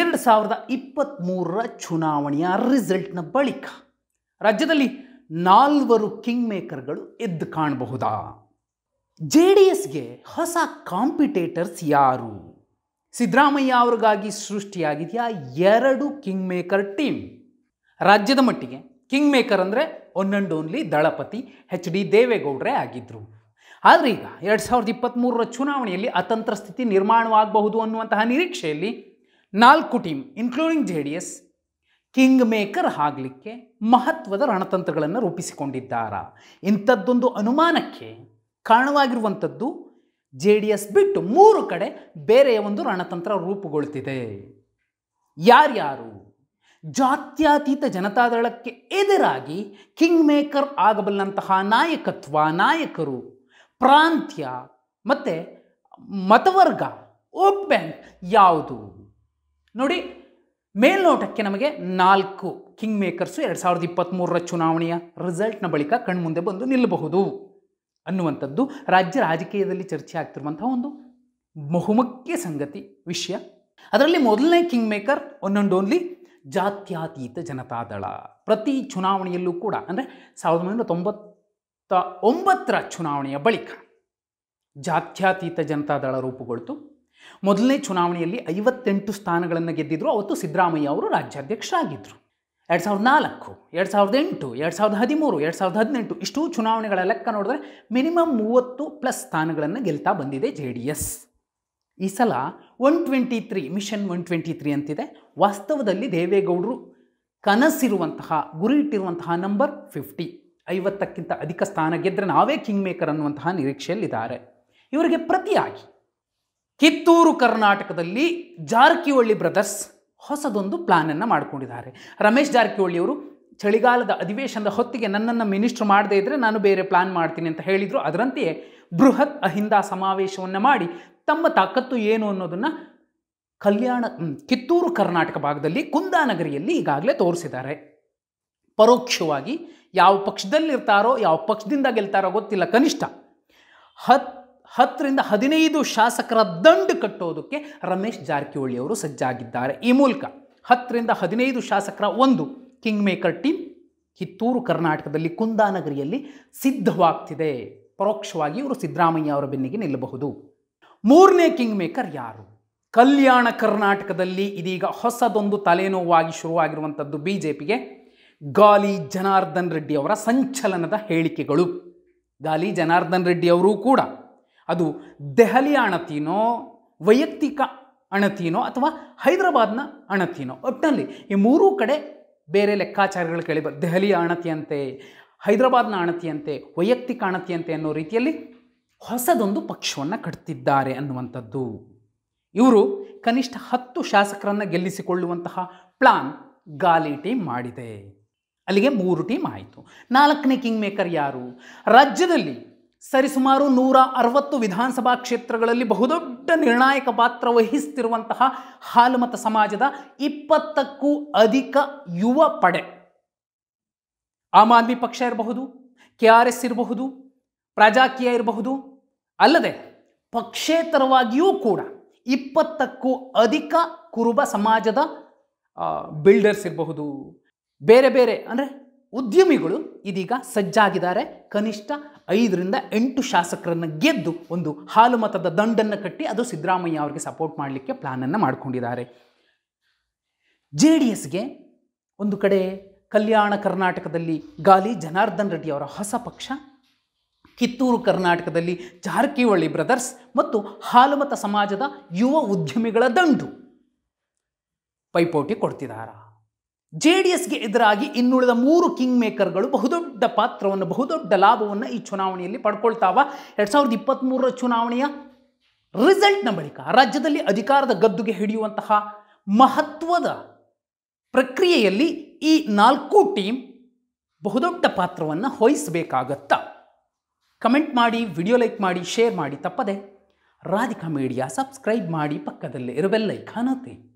ಎರಡು ಸಾವಿರದ ಇಪ್ಪತ್ತ್ಮೂರರ ಚುನಾವಣೆಯ ರಿಸಲ್ಟ್ನ ಬಳಿಕ ರಾಜ್ಯದಲ್ಲಿ ನಾಲ್ವರು ಕಿಂಗ್ ಮೇಕರ್ಗಳು ಎದ್ದು ಕಾಣಬಹುದಾ ಜೆ ಡಿ ಎಸ್ಗೆ ಹೊಸ ಕಾಂಪಿಟೇಟರ್ಸ್ ಯಾರು ಸಿದ್ದರಾಮಯ್ಯ ಅವ್ರಿಗಾಗಿ ಸೃಷ್ಟಿಯಾಗಿದೆಯಾ ಎರಡು ಕಿಂಗ್ ಮೇಕರ್ ಟೀಮ್ ರಾಜ್ಯದ ಮಟ್ಟಿಗೆ ಕಿಂಗ್ ಮೇಕರ್ ಅಂದರೆ ಒನ್ ಆ್ಯಂಡ್ ಓನ್ಲಿ ದಳಪತಿ ಎಚ್ ಡಿ ದೇವೇಗೌಡರೇ ಆಗಿದ್ದರು ಆದರೆ ಈಗ ಎರಡು ಸಾವಿರದ ಇಪ್ಪತ್ತ್ಮೂರರ ಚುನಾವಣೆಯಲ್ಲಿ ಅತಂತ್ರ ಸ್ಥಿತಿ ನಿರ್ಮಾಣವಾಗಬಹುದು ಅನ್ನುವಂತಹ ನಿರೀಕ್ಷೆಯಲ್ಲಿ ನಾಲ್ಕು team including J D S king maker ಆಗಲಿಕ್ಕೆ ಮಹತ್ವದ ರಣತಂತ್ರಗಳನ್ನು ರೂಪಿಸಿಕೊಂಡಿದ್ದಾರಾ ಇಂಥದ್ದೊಂದು ಅನುಮಾನಕ್ಕೆ ಕಾರಣವಾಗಿರುವಂಥದ್ದು ಜೆ ಡಿ ಎಸ್ ಬಿಟ್ಟು ಮೂರು ಕಡೆ ಬೇರೆಯ ಒಂದು ರಣತಂತ್ರ ರೂಪುಗೊಳ್ತಿದೆ ಯಾರ್ಯಾರು ಜಾತ್ಯತೀತ ಜನತಾದಳಕ್ಕೆ ಎದುರಾಗಿ ಕಿಂಗ್ ಮೇಕರ್ ಆಗಬಲ್ಲಂತಹ ನಾಯಕತ್ವ ನಾಯಕರು ಪ್ರಾಂತ್ಯ ಮತ್ತು ಮತವರ್ಗ ಓಕ್ ಬ್ಯಾಂಕ್ ಯಾವುದು ನೋಡಿ ಮೇಲ್ನೋಟಕ್ಕೆ ನಮಗೆ ನಾಲ್ಕು ಕಿಂಗ್ ಮೇಕರ್ಸು ಎರಡು ಸಾವಿರದ ಇಪ್ಪತ್ತ್ಮೂರರ ಚುನಾವಣೆಯ ರಿಸಲ್ಟ್ನ ಬಳಿಕ ಕಣ್ಮುಂದೆ ಬಂದು ನಿಲ್ಲಬಹುದು ಅನ್ನುವಂಥದ್ದು ರಾಜ್ಯ ರಾಜಕೀಯದಲ್ಲಿ ಚರ್ಚೆ ಆಗ್ತಿರುವಂತಹ ಒಂದು ಬಹುಮುಖ್ಯ ಸಂಗತಿ ವಿಷಯ ಅದರಲ್ಲಿ ಮೊದಲನೇ ಕಿಂಗ್ ಮೇಕರ್ ಒಂದೊಂದು ಓನ್ಲಿ ಜಾತ್ಯಾತೀತ ಜನತಾದಳ ಪ್ರತಿ ಚುನಾವಣೆಯಲ್ಲೂ ಕೂಡ ಅಂದರೆ ಸಾವಿರದ ಒಂಬೈನೂರ ತೊಂಬತ್ತ ಒಂಬತ್ತರ ಚುನಾವಣೆಯ ಬಳಿಕ ಜಾತ್ಯಾತೀತ ಜನತಾದಳ ರೂಪುಗೊಳ್ತು ಮೊದಲನೇ ಚುನಾವಣೆಯಲ್ಲಿ ಐವತ್ತೆಂಟು ಸ್ಥಾನಗಳನ್ನು ಗೆದ್ದಿದ್ರು ಅವತ್ತು ಸಿದ್ದರಾಮಯ್ಯ ಅವರು ರಾಜ್ಯಾಧ್ಯಕ್ಷರಾಗಿದ್ದರು ಎರಡು ಸಾವಿರದ ನಾಲ್ಕು ಎರಡು ಸಾವಿರದ ಎಂಟು ಎರಡು ಸಾವಿರದ ಹದಿಮೂರು ಎರಡು ಸಾವಿರದ ಹದಿನೆಂಟು ಇಷ್ಟು ಚುನಾವಣೆಗಳ ಲೆಕ್ಕ ನೋಡಿದ್ರೆ ಮಿನಿಮಮ್ ಮೂವತ್ತು ಪ್ಲಸ್ ಸ್ಥಾನಗಳನ್ನು ಗೆಲ್ತಾ ಬಂದಿದೆ ಜೆ ಡಿ ಎಸ್ ಈ ಸಲ one twenty three mission one twenty three ಅಂತಿದೆ ವಾಸ್ತವದಲ್ಲಿ ದೇವೇಗೌಡರು ಕನಸಿರುವಂತಹ ಗುರಿ ಇಟ್ಟಿರುವಂತಹ ನಂಬರ್ ಫಿಫ್ಟಿ ಐವತ್ತಕ್ಕಿಂತ ಅಧಿಕ ಸ್ಥಾನ ಗೆದ್ದರೆ ನಾವೇ ಕಿಂಗ್ ಮೇಕರ್ ಅನ್ನುವಂತಹ ನಿರೀಕ್ಷೆಯಲ್ಲಿದ್ದಾರೆ ಇವರಿಗೆ ಪ್ರತಿಯಾಗಿ ಕಿತ್ತೂರು ಕರ್ನಾಟಕದಲ್ಲಿ ಜಾರಕಿಹೊಳ್ಳಿ ಬ್ರದರ್ಸ್ ಹೊಸದೊಂದು ಅನ್ನು ಮಾಡಿಕೊಂಡಿದ್ದಾರೆ ರಮೇಶ್ ಜಾರಕಿಹೊಳಿಯವರು ಚಳಿಗಾಲದ ಅಧಿವೇಶನದ ಹೊತ್ತಿಗೆ ನನ್ನನ್ನು ಮಿನಿಸ್ಟ್ರ್ ಮಾಡದೇ ಇದ್ದರೆ ನಾನು ಬೇರೆ ಪ್ಲಾನ್ ಮಾಡ್ತೀನಿ ಅಂತ ಹೇಳಿದರು ಅದರಂತೆಯೇ ಬೃಹತ್ ಅಹಿಂದ ಸಮಾವೇಶವನ್ನು ಮಾಡಿ ತಮ್ಮ ತಾಕತ್ತು ಏನು ಅನ್ನೋದನ್ನು ಕಲ್ಯಾಣ ಕಿತ್ತೂರು ಕರ್ನಾಟಕ ಭಾಗದಲ್ಲಿ ಕುಂದಾನಗರಿಯಲ್ಲಿ ಈಗಾಗಲೇ ತೋರಿಸಿದ್ದಾರೆ ಪರೋಕ್ಷವಾಗಿ ಯಾವ ಪಕ್ಷದಲ್ಲಿರ್ತಾರೋ ಯಾವ ಪಕ್ಷದಿಂದ ಗೆಲ್ತಾರೋ ಗೊತ್ತಿಲ್ಲ ಕನಿಷ್ಠ ಹತ್ತು ಹತ್ತರಿಂದ ಹದಿನೈದು ಶಾಸಕರ ದಂಡು ಕಟ್ಟೋದಕ್ಕೆ ರಮೇಶ್ ಜಾರಕಿಹೊಳಿ ಅವರು ಸಜ್ಜಾಗಿದ್ದಾರೆ ಈ ಮೂಲಕ ಹತ್ತರಿಂದ ಹದಿನೈದು ಶಾಸಕರ ಒಂದು ಕಿಂಗ್ ಮೇಕರ್ ಟೀಮ್ ಕಿತ್ತೂರು ಕರ್ನಾಟಕದಲ್ಲಿ ಕುಂದಾನಗರಿಯಲ್ಲಿ ಸಿದ್ಧವಾಗ್ತಿದೆ ಪರೋಕ್ಷವಾಗಿ ಇವರು ಸಿದ್ದರಾಮಯ್ಯ ಅವರ ಬೆನ್ನಿಗೆ ನಿಲ್ಲಬಹುದು ಮೂರನೇ ಕಿಂಗ್ ಮೇಕರ್ ಯಾರು ಕಲ್ಯಾಣ ಕರ್ನಾಟಕದಲ್ಲಿ ಇದೀಗ ಹೊಸದೊಂದು ತಲೆನೋವಾಗಿ ಶುರುವಾಗಿರುವಂಥದ್ದು ಬಿ ಜೆ ಪಿಗೆ ಗಾಲಿ ಜನಾರ್ದನ್ ರೆಡ್ಡಿ ಅವರ ಸಂಚಲನದ ಹೇಳಿಕೆಗಳು ಗಾಲಿ ಜನಾರ್ದನ್ ರೆಡ್ಡಿ ಅವರೂ ಕೂಡ ಅದು ದೆಹಲಿಯ ಅಣತಿನೋ ವೈಯಕ್ತಿಕ ಅಣತಿನೋ ಅಥವಾ ಹೈದರಾಬಾದ್ನ ಅಣತಿನೋ ಒಟ್ಟಿನಲ್ಲಿ ಈ ಮೂರೂ ಕಡೆ ಬೇರೆ ಲೆಕ್ಕಾಚಾರಗಳು ಕೇಳಿ ಬರ್ ದೆಹಲಿಯ ಅಣತಿಯಂತೆ ಹೈದರಾಬಾದ್ನ ಅಣತಿಯಂತೆ ವೈಯಕ್ತಿಕ ಅಣತಿಯಂತೆ ಅನ್ನೋ ರೀತಿಯಲ್ಲಿ ಹೊಸದೊಂದು ಪಕ್ಷವನ್ನು ಕಟ್ತಿದ್ದಾರೆ ಅನ್ನುವಂಥದ್ದು ಇವರು ಕನಿಷ್ಠ ಹತ್ತು ಶಾಸಕರನ್ನು ಗೆಲ್ಲಿಸಿಕೊಳ್ಳುವಂತಹ ಪ್ಲಾನ್ ಗಾಲಿ ಟೀಮ್ ಮಾಡಿದೆ ಅಲ್ಲಿಗೆ ಮೂರು ಟೀಮ್ ಆಯಿತು ನಾಲ್ಕನೇ ಕಿಂಗ್ ಮೇಕರ್ ಯಾರು ರಾಜ್ಯದಲ್ಲಿ ಸರಿಸುಮಾರು ನೂರ ಅರವತ್ತು ವಿಧಾನಸಭಾ ಕ್ಷೇತ್ರಗಳಲ್ಲಿ ಬಹುದೊಡ್ಡ ನಿರ್ಣಾಯಕ ಪಾತ್ರ ವಹಿಸ್ತಿರುವಂತಹ ಹಾಲುಮತ ಸಮಾಜದ ಇಪ್ಪತ್ತಕ್ಕೂ ಅಧಿಕ ಯುವ ಪಡೆ ಆಮ್ ಆದ್ಮಿ ಪಕ್ಷ ಇರಬಹುದು ಕೆ ಆರ್ ಎಸ್ ಇರಬಹುದು ಪ್ರಾಜಾಕೀಯ ಇರಬಹುದು ಅಲ್ಲದೆ ಪಕ್ಷೇತರವಾಗಿಯೂ ಕೂಡ ಇಪ್ಪತ್ತಕ್ಕೂ ಅಧಿಕ ಕುರುಬ ಸಮಾಜದ ಬಿಲ್ಡರ್ಸ್ ಇರಬಹುದು ಬೇರೆ ಬೇರೆ ಅಂದರೆ ಉದ್ಯಮಿಗಳು ಇದೀಗ ಸಜ್ಜಾಗಿದ್ದಾರೆ ಕನಿಷ್ಠ ಐದರಿಂದ ಎಂಟು ಶಾಸಕರನ್ನು ಗೆದ್ದು ಒಂದು ಹಾಲು ಮತದ ದಂಡನ್ನು ಕಟ್ಟಿ ಅದು ಸಿದ್ದರಾಮಯ್ಯ ಅವರಿಗೆ ಸಪೋರ್ಟ್ ಮಾಡಲಿಕ್ಕೆ ಪ್ಲಾನನ್ನು ಮಾಡಿಕೊಂಡಿದ್ದಾರೆ ಜೆ ಡಿ ಎಸ್ಗೆ ಒಂದು ಕಡೆ ಕಲ್ಯಾಣ ಕರ್ನಾಟಕದಲ್ಲಿ ಗಾಲಿ ಜನಾರ್ದನ್ ರೆಡ್ಡಿ ಅವರ ಹೊಸ ಪಕ್ಷ ಕಿತ್ತೂರು ಕರ್ನಾಟಕದಲ್ಲಿ ಜಾರಕಿಹೊಳಿ ಬ್ರದರ್ಸ್ ಮತ್ತು ಹಾಲುಮತ ಸಮಾಜದ ಯುವ ಉದ್ಯಮಿಗಳ ದಂಡು ಪೈಪೋಟಿ ಕೊಡ್ತಿದ್ದಾರಾ ಜೆ ಡಿ ಎಸ್ಗೆ ಎದುರಾಗಿ ಇನ್ನುಳಿದ ಮೂರು ಕಿಂಗ್ ಮೇಕರ್ಗಳು ಬಹುದೊಡ್ಡ ಪಾತ್ರವನ್ನು ಬಹುದೊಡ್ಡ ಲಾಭವನ್ನು ಈ ಚುನಾವಣೆಯಲ್ಲಿ ಪಡ್ಕೊಳ್ತಾವ ಎರಡು ಸಾವಿರದ ಇಪ್ಪತ್ತ್ಮೂರರ ಚುನಾವಣೆಯ ರಿಸಲ್ಟ್ನ ಬಳಿಕ ರಾಜ್ಯದಲ್ಲಿ ಅಧಿಕಾರದ ಗದ್ದುಗೆ ಹಿಡಿಯುವಂತಹ ಮಹತ್ವದ ಪ್ರಕ್ರಿಯೆಯಲ್ಲಿ ಈ ನಾಲ್ಕು ಟೀಮ್ ಬಹುದೊಡ್ಡ ಪಾತ್ರವನ್ನು ವಹಿಸಬೇಕಾಗತ್ತಾ ಕಮೆಂಟ್ ಮಾಡಿ ವಿಡಿಯೋ ಲೈಕ್ ಮಾಡಿ ಶೇರ್ ಮಾಡಿ ತಪ್ಪದೆ ರಾಧಿಕಾ ಮೀಡಿಯಾ ಸಬ್ಸ್ಕ್ರೈಬ್ ಮಾಡಿ ಪಕ್ಕದಲ್ಲೇ ಖಾನತೆ